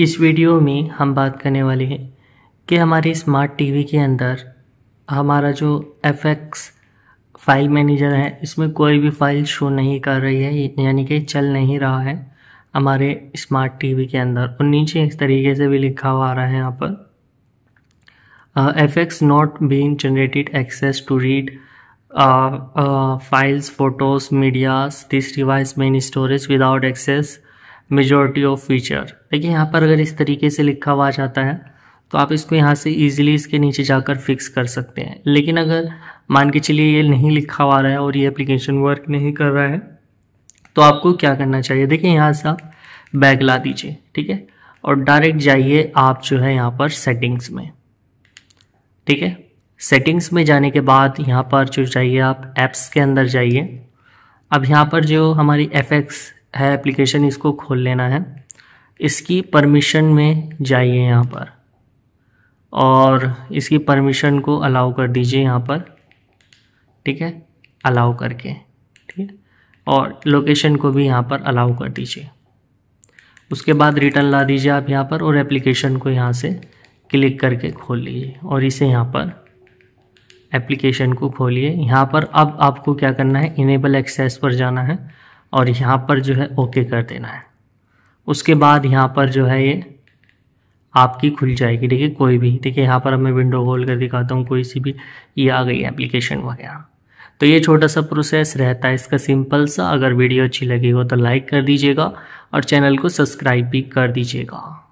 इस वीडियो में हम बात करने वाले हैं कि हमारे स्मार्ट टीवी के अंदर हमारा जो एफ फाइल मैनेजर है इसमें कोई भी फाइल शो नहीं कर रही है यानी कि चल नहीं रहा है हमारे स्मार्ट टीवी के अंदर और नीचे इस तरीके से भी लिखा हुआ आ रहा है यहाँ पर F X not been generated access to read files photos medias this device main storage without access majority of feature देखिए यहाँ पर अगर इस तरीके से लिखा हुआ जाता है तो आप इसको यहाँ से ईजिली इसके नीचे जाकर फिक्स कर सकते हैं लेकिन अगर मान के चलिए ये नहीं लिखा हुआ रहा है और ये एप्लीकेशन वर्क नहीं कर रहा है तो आपको क्या करना चाहिए देखिए यहाँ से आप बैग ला दीजिए ठीक है और डायरेक्ट जाइए आप जो है यहाँ पर सेटिंग्स में ठीक है सेटिंग्स में जाने के बाद यहाँ पर जो चाहिए आप ऐप्स के अंदर जाइए अब यहाँ पर जो हमारी एफ है एप्लीकेशन इसको खोल लेना है इसकी परमिशन में जाइए यहाँ पर और इसकी परमिशन को अलाउ कर दीजिए यहाँ पर ठीक है अलाउ करके ठीक है और लोकेशन को भी यहाँ पर अलाउ कर दीजिए उसके बाद रिटर्न ला दीजिए आप यहाँ पर और एप्लीकेशन को यहाँ से क्लिक करके खोल लीजिए और इसे यहाँ पर एप्लीकेशन को खोलिए यहाँ पर अब आपको क्या करना है इनेबल एक्सेस पर जाना है और यहाँ पर जो है ओके कर देना है उसके बाद यहाँ पर जो है ये आपकी खुल जाएगी देखिए कोई भी देखिए यहाँ पर मैं विंडो होल कर दिखाता हूँ कोई सी भी ये आ गई एप्लीकेशन वगैरह तो ये छोटा सा प्रोसेस रहता है इसका सिंपल सा अगर वीडियो अच्छी लगी हो तो लाइक कर दीजिएगा और चैनल को सब्सक्राइब भी कर दीजिएगा